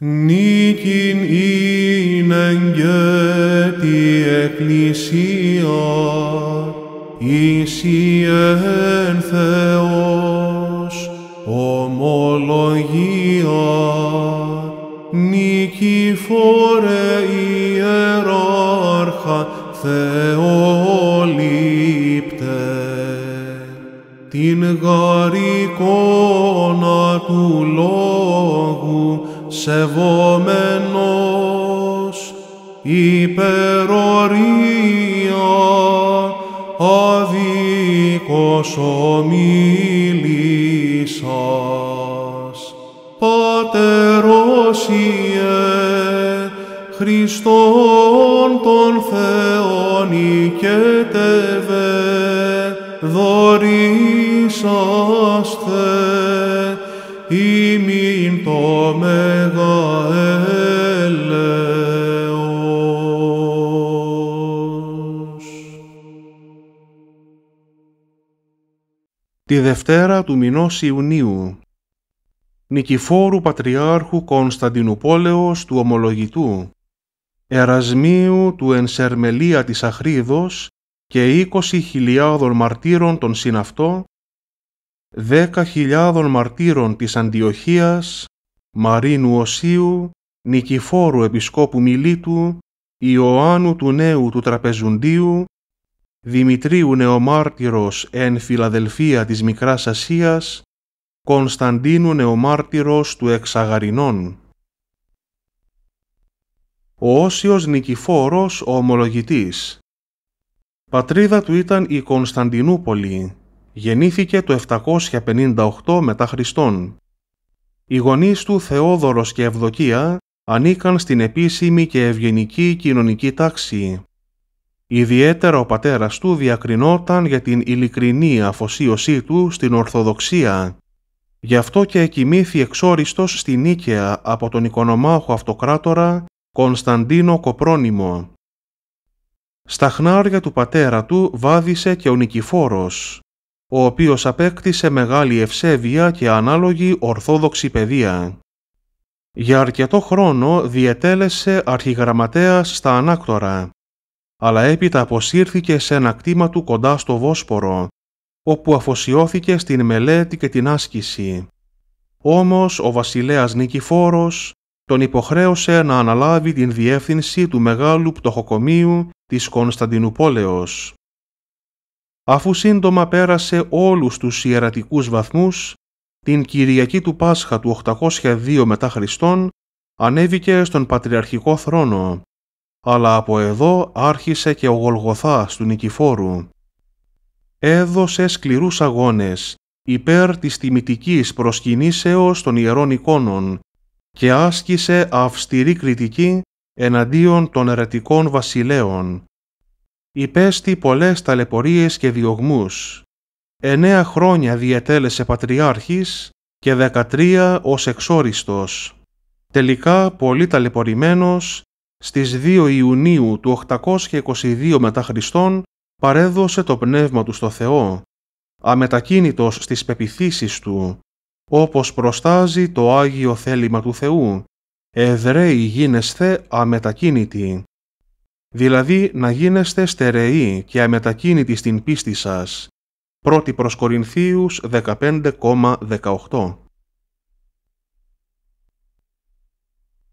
Νίκην είναι και τη Εκκλησία, εις εν Θεός, ομολογία, φορέ ιεράρχα Θεολήπτε, την γαρικόνα του λόγου σεβόμενος υπερορία αδίκως ομίλησας Πατερός Ιε Χριστόν τον Θεόν οικέτευε δωρήσαστε το μεγα Τη Δευτέρα του μηνός Ιουνίου Νικηφόρου Πατριάρχου Κωνσταντινουπόλεως του Ομολογητού Ερασμίου του Ενσερμελία της Αχρίδος και 20 χιλιάδων μαρτύρων των συναυτών δέκα χιλιάδων μαρτύρων της Αντιοχίας, Μαρίνου Οσίου, Νικηφόρου Επισκόπου Μιλίτου, Ιωάννου του Νέου του Τραπεζουντίου, Δημητρίου Νεομάρτυρος εν Φιλαδελφία της Μικράς Ασίας, Κωνσταντίνου Νεομάρτυρος του Εξαγαρινών. Ο Όσιος Νικηφόρος ο Ομολογητής. Πατρίδα του ήταν η Κωνσταντινούπολη, Γεννήθηκε το 758 μετά Χριστόν. Οι γονείς του Θεόδωρος και Ευδοκία ανήκαν στην επίσημη και ευγενική κοινωνική τάξη. Ιδιαίτερα ο πατέρας του διακρινόταν για την ειλικρινή αφοσίωσή του στην Ορθοδοξία. Γι' αυτό και εκοιμήθη εξόριστος στη Νίκαια από τον οικονομάχο αυτοκράτορα Κωνσταντίνο Κοπρόνημο. Στα χνάρια του πατέρα του βάδισε και ο Νικηφόρος, ο οποίος απέκτησε μεγάλη ευσέβεια και ανάλογη ορθόδοξη παιδεία. Για αρκετό χρόνο διετέλεσε αρχιγραμματέας στα Ανάκτορα, αλλά έπειτα αποσύρθηκε σε ένα κτήμα του κοντά στο Βόσπορο, όπου αφοσιώθηκε στην μελέτη και την άσκηση. Όμως ο βασιλέας Νικηφόρος τον υποχρέωσε να αναλάβει την διεύθυνση του μεγάλου πτωχοκομείου της Κωνσταντινούπολεως αφού σύντομα πέρασε όλους τους ιερατικούς βαθμούς, την Κυριακή του Πάσχα του 802 μετά Χριστόν ανέβηκε στον Πατριαρχικό θρόνο, αλλά από εδώ άρχισε και ο Γολγοθάς του Νικηφόρου. Έδωσε σκληρούς αγώνες υπέρ της τιμητικής προσκυνήσεως των ιερών εικόνων και άσκησε αυστηρή κριτική εναντίον των ερετικών βασιλέων, υπέστη πολλές ταλαιπωρίες και διωγμούς. Εννέα χρόνια διετέλεσε πατριάρχης και δεκατρία ως εξόριστος. Τελικά, πολύ ταλαιπωρημένος, στις 2 Ιουνίου του 822 μετά Χριστόν παρέδωσε το πνεύμα του στο Θεό, αμετακίνητος στις πεπιθήσεις του, όπως προστάζει το Άγιο θέλημα του Θεού. Εδραίοι γίνεσθε αμετακίνητοι δηλαδή να γίνεστε στερεοί και αμετακίνητοι στην πίστη σας. 1 προς Κορινθίους 15,18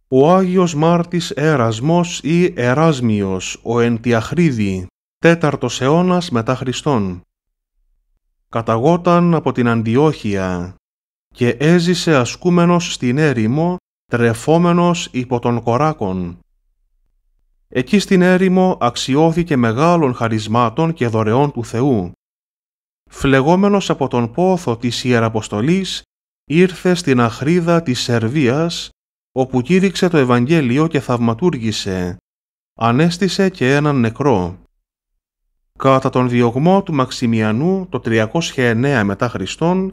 Ο Άγιος Μάρτης Ερασμός ή Εράσμιος, ο Εντιαχρίδη, αιώνας μετά Χριστόν. Καταγόταν από την Αντιόχεια και έζησε ασκούμενος στην έρημο, τρεφόμενος υπό των κοράκων. Εκεί στην έρημο αξιώθηκε μεγάλων χαρισμάτων και δωρεών του Θεού. Φλεγόμενος από τον πόθο της Ιεραποστολής, ήρθε στην αχρίδα της Σερβίας, όπου κήρυξε το Ευαγγέλιο και θαυματούργησε. Ανέστησε και έναν νεκρό. Κατά τον διωγμό του Μαξιμιανού το 309 μετά Χριστόν,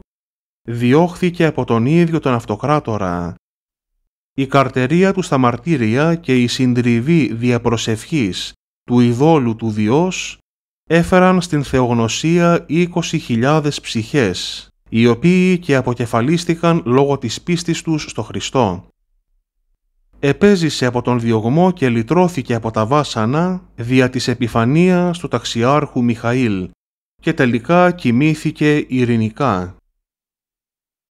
διώχθηκε από τον ίδιο τον Αυτοκράτορα, η καρτερία του στα μαρτύρια και η συντριβή διαπροσευχής του ιδόλου του Διός έφεραν στην θεογνωσία 20.000 ψυχές, οι οποίοι και αποκεφαλίστηκαν λόγω της πίστης τους στο Χριστό. Επέζησε από τον διωγμό και λυτρώθηκε από τα βάσανα δια της επιφανίας του ταξιάρχου Μιχαήλ και τελικά κοιμήθηκε ειρηνικά.